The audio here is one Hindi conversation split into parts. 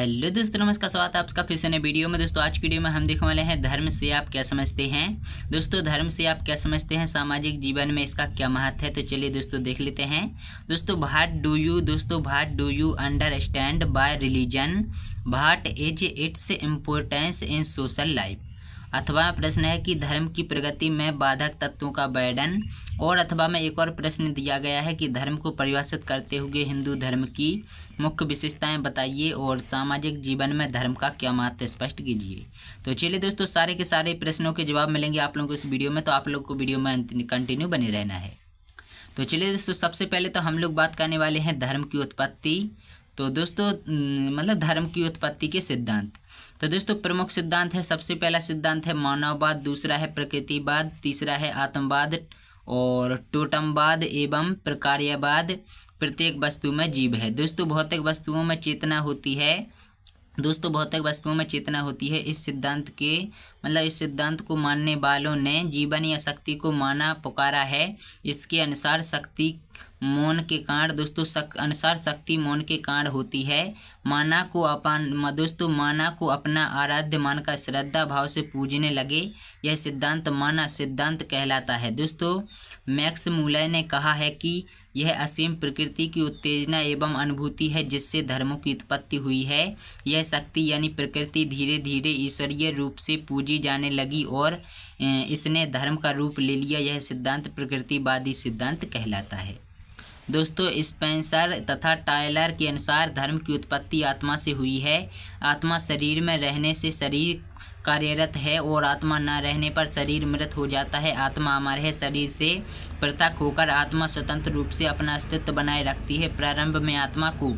हेलो दोस्तों नमस्कार स्वागत है आपका फिर से नए वीडियो में दोस्तों आज की वीडियो में हम देखने वाले हैं धर्म से आप क्या समझते हैं दोस्तों धर्म से आप क्या समझते हैं सामाजिक जीवन में इसका क्या महत्व है तो चलिए दोस्तों देख लेते हैं दोस्तों भाट डू यू दोस्तों what do you understand by religion what is its importance in social life अथवा प्रश्न है कि धर्म की प्रगति में बाधक तत्वों का बैडन और अथवा में एक और प्रश्न दिया गया है कि धर्म को परिभाषित करते हुए हिंदू धर्म की मुख्य विशेषताएं बताइए और सामाजिक जीवन में धर्म का क्या महत्व स्पष्ट कीजिए तो चलिए दोस्तों सारे के सारे प्रश्नों के जवाब मिलेंगे आप लोगों को इस वीडियो में तो आप लोग को वीडियो में कंटिन्यू बने रहना है तो चलिए दोस्तों सबसे पहले तो हम लोग बात करने वाले हैं धर्म की उत्पत्ति तो दोस्तों मतलब धर्म की उत्पत्ति के सिद्धांत तो दोस्तों प्रमुख सिद्धांत है सबसे पहला सिद्धांत है मानववाद दूसरा है प्रकृतिवाद तीसरा है आत्मवाद और टोटमवाद एवं प्रकार्यवाद प्रत्येक वस्तु में जीव है दोस्तों भौतिक वस्तुओं में चेतना होती है दोस्तों भौतिक वस्तुओं में चेतना होती है इस सिद्धांत के मतलब इस सिद्धांत को मानने वालों ने जीवन या शक्ति को माना पुकारा है इसके अनुसार शक्ति मौन के कांड दोस्तों सक, अनुसार शक्ति मौन के कांड होती है माना को अपान दोस्तों माना को अपना आराध्य मानकर श्रद्धा भाव से पूजने लगे यह सिद्धांत माना सिद्धांत कहलाता है दोस्तों मैक्स मूलय ने कहा है कि यह असीम प्रकृति की उत्तेजना एवं अनुभूति है जिससे धर्मों की उत्पत्ति हुई है यह शक्ति यानी प्रकृति धीरे धीरे ईश्वरीय रूप से पूजी जाने लगी और इसने धर्म का रूप ले लिया यह सिद्धांत प्रकृतिवादी सिद्धांत कहलाता है दोस्तों स्पेंसर तथा टायलर के अनुसार धर्म की उत्पत्ति आत्मा से हुई है आत्मा शरीर में रहने से शरीर कार्यरत है और आत्मा न रहने पर शरीर मृत हो जाता है आत्मा अमर है शरीर से पृथक होकर आत्मा स्वतंत्र रूप से अपना अस्तित्व बनाए रखती है प्रारंभ में आत्मा को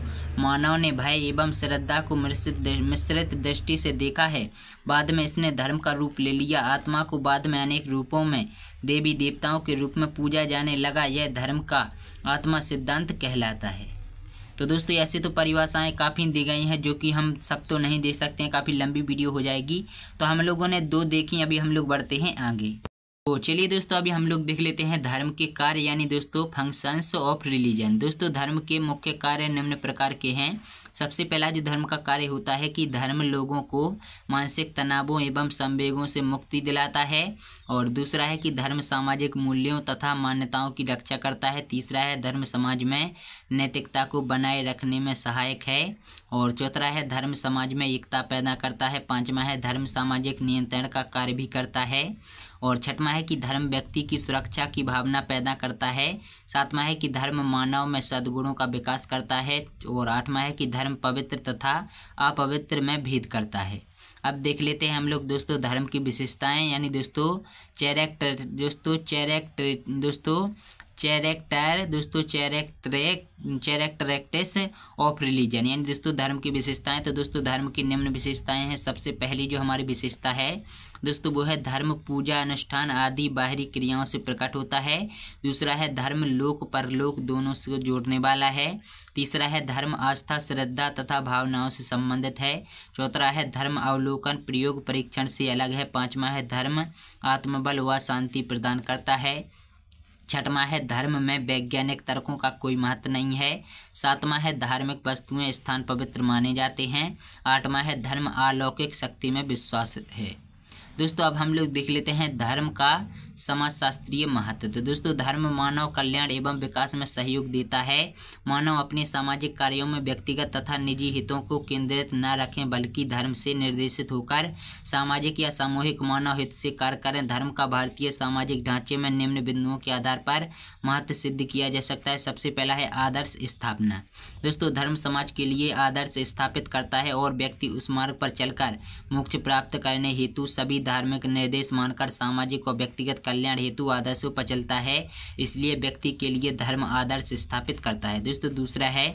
मानव ने भय एवं श्रद्धा को मिश्रित दृष्टि से देखा है बाद में इसने धर्म का रूप ले लिया आत्मा को बाद में अनेक रूपों में देवी देवताओं के रूप में पूजा जाने लगा यह धर्म का आत्मा सिद्धांत कहलाता है तो दोस्तों ऐसे तो परिभाषाएं काफ़ी दी गई हैं जो कि हम सब तो नहीं दे सकते हैं काफ़ी लंबी वीडियो हो जाएगी तो हम लोगों ने दो देखी अभी हम लोग बढ़ते हैं आगे तो चलिए दोस्तों अभी हम लोग देख लेते हैं धर्म के कार्य यानी दोस्तों फंक्शंस ऑफ रिलीजन दोस्तों धर्म के मुख्य कार्य निम्न प्रकार के हैं सबसे पहला जो धर्म का कार्य होता है कि धर्म लोगों को मानसिक तनावों एवं संवेगों से मुक्ति दिलाता है और दूसरा है कि धर्म सामाजिक मूल्यों तथा मान्यताओं की रक्षा करता है तीसरा है धर्म समाज में नैतिकता को बनाए रखने में सहायक है और चौथा है धर्म समाज में एकता पैदा करता है पाँचवा है धर्म सामाजिक नियंत्रण का कार्य भी करता है और छठवा है कि धर्म व्यक्ति की सुरक्षा की भावना पैदा करता है सातवां है कि धर्म मानव में सद्गुणों का विकास करता है और आठवां है कि धर्म पवित्र तथा अपवित्र में भेद करता है अब देख लेते हैं हम लोग दोस्तों धर्म की विशेषताएं यानी दोस्तों चैरेक्टर दोस्तों चैरेक्टर दोस्तों चैरेक्टर दोस्तों चैरेक्ट्रेक चैरेक्टरेक्टिस ऑफ रिलीजन यानी दोस्तों धर्म की विशेषताएं तो दोस्तों धर्म की निम्न विशेषताएं हैं सबसे पहली जो हमारी विशेषता है दोस्तों वो है धर्म पूजा अनुष्ठान आदि बाहरी क्रियाओं से प्रकट होता है दूसरा है धर्म लोक परलोक दोनों से जोड़ने वाला है तीसरा है धर्म आस्था श्रद्धा तथा भावनाओं से संबंधित है चौथा है धर्म अवलोकन प्रयोग परीक्षण से अलग है पाँचवा है धर्म आत्मबल व शांति प्रदान करता है छठवा है धर्म में वैज्ञानिक तर्कों का कोई महत्व नहीं है सातवां है धार्मिक वस्तुएं स्थान पवित्र माने जाते हैं आठवां है धर्म अलौकिक शक्ति में विश्वास है दोस्तों अब हम लोग देख लेते हैं धर्म का समाजशास्त्रीय महत्व तो दोस्तों धर्म मानव कल्याण एवं विकास में सहयोग देता है मानव अपने सामाजिक कार्यों में व्यक्तिगत तथा निजी हितों को केंद्रित न रखें बल्कि धर्म से निर्देशित होकर सामाजिक या सामूहिक मानव हित से कार्य करें धर्म का भारतीय सामाजिक ढांचे में निम्न बिंदुओं के आधार पर महत्व सिद्ध किया जा सकता है सबसे पहला है आदर्श स्थापना दोस्तों धर्म समाज के लिए आदर्श स्थापित करता है और व्यक्ति उस मार्ग पर चलकर मोक्ष प्राप्त करने हेतु सभी धार्मिक निर्देश मानकर सामाजिक और व्यक्तिगत कल्याण हेतु आदर्शों पर चलता है इसलिए व्यक्ति के लिए धर्म आदर्श स्थापित करता है दोस्तों दूसरा है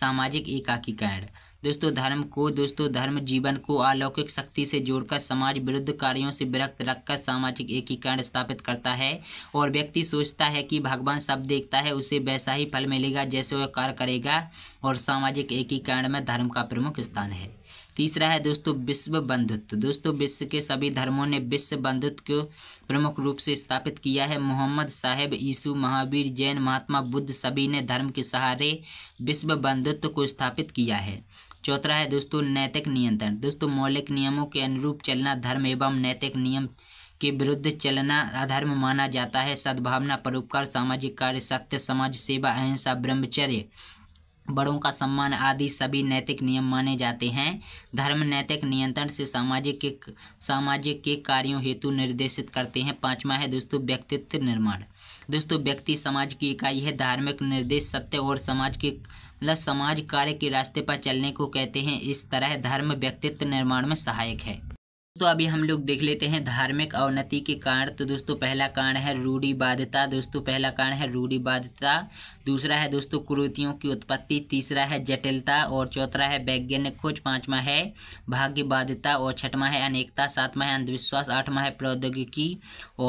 सामाजिक एकाकीकरण दोस्तों धर्म को दोस्तों धर्म जीवन को अलौकिक शक्ति से जोड़कर समाज विरुद्ध कार्यों से विरक्त रखकर सामाजिक एकीकरण स्थापित करता है और व्यक्ति सोचता है कि भगवान सब देखता है उसे वैसा ही फल मिलेगा जैसे वह कार्य करेगा और सामाजिक एकीकरण में धर्म का प्रमुख स्थान है तीसरा है दोस्तों विश्व बंधुत्व दोस्तों विश्व के सभी धर्मों ने विश्व बंधुत्व को प्रमुख रूप से स्थापित किया है मोहम्मद साहेब यीशु महावीर जैन महात्मा बुद्ध सभी ने धर्म के सहारे विश्व बंधुत्व को स्थापित किया है चौथा है दोस्तों नैतिक नियंत्रण दोस्तों मौलिक नियमों के अनुरूप चलना धर्म एवं नैतिक नियम के विरुद्ध चलना अधर्म माना जाता है सद्भावना परोपकार सामाजिक कार्य सत्य समाज सेवा अहिंसा ब्रह्मचर्य बड़ों का सम्मान आदि सभी नैतिक नियम माने जाते हैं धर्म नैतिक नियंत्रण से सामाजिक के सामाजिक के कार्यों हेतु निर्देशित करते हैं पांचवा है दोस्तों व्यक्तित्व निर्माण दोस्तों व्यक्ति समाज की इकाई है धार्मिक निर्देश सत्य और समाज के मतलब समाज कार्य के रास्ते पर चलने को कहते हैं इस तरह धर्म व्यक्तित्व निर्माण में सहायक है दोस्तों अभी हम लोग देख लेते हैं धार्मिक अवनति के कारण तो दोस्तों पहला कारण है रूढ़ीवादता दोस्तों पहला कारण है रूढ़ीवादता दूसरा है दोस्तों कुरुतियों की उत्पत्ति तीसरा है जटिलता और चौथा है वैज्ञानिक खोज पांचवा है बाध्यता और छठवा है अनेकता सातवा है अंधविश्वास आठवां है प्रौद्योगिकी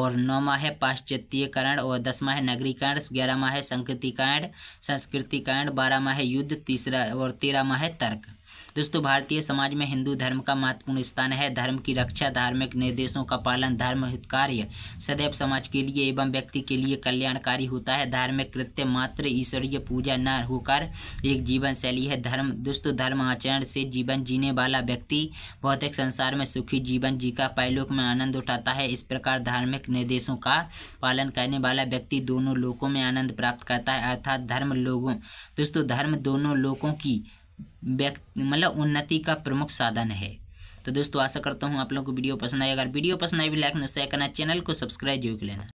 और नौवा है पाश्चात्यकरण और दसवां है नगरीकरण ग्यारहवा है संकृतिकांड संस्कृतिकरण बारहवा है युद्ध तीसरा और तेरहवा है तर्क दोस्तों भारतीय समाज में हिंदू धर्म का महत्वपूर्ण स्थान है धर्म की रक्षा धार्मिक निर्देशों का पालन धर्म हित कार्य सदैव समाज के लिए एवं व्यक्ति के लिए कल्याणकारी होता है धार्मिक कृत्य मात्र ईश्वरीय पूजा न होकर एक जीवन शैली है धर्म दोस्तों धर्म आचरण से जीवन जीने वाला व्यक्ति भौतिक संसार में सुखी जीवन जी का परलोक में आनंद उठाता है इस प्रकार धार्मिक निर्देशों का पालन करने वाला व्यक्ति दोनों लोकों में आनंद प्राप्त करता है अर्थात धर्म लोगों दोस्तों धर्म दोनों लोगों की व्यक्ति मतलब उन्नति का प्रमुख साधन है तो दोस्तों आशा करता हूँ आप लोगों को वीडियो पसंद आए अगर वीडियो पसंद आए भी लाइक न शेयर करना चैनल को सब्सक्राइब जरूर लेना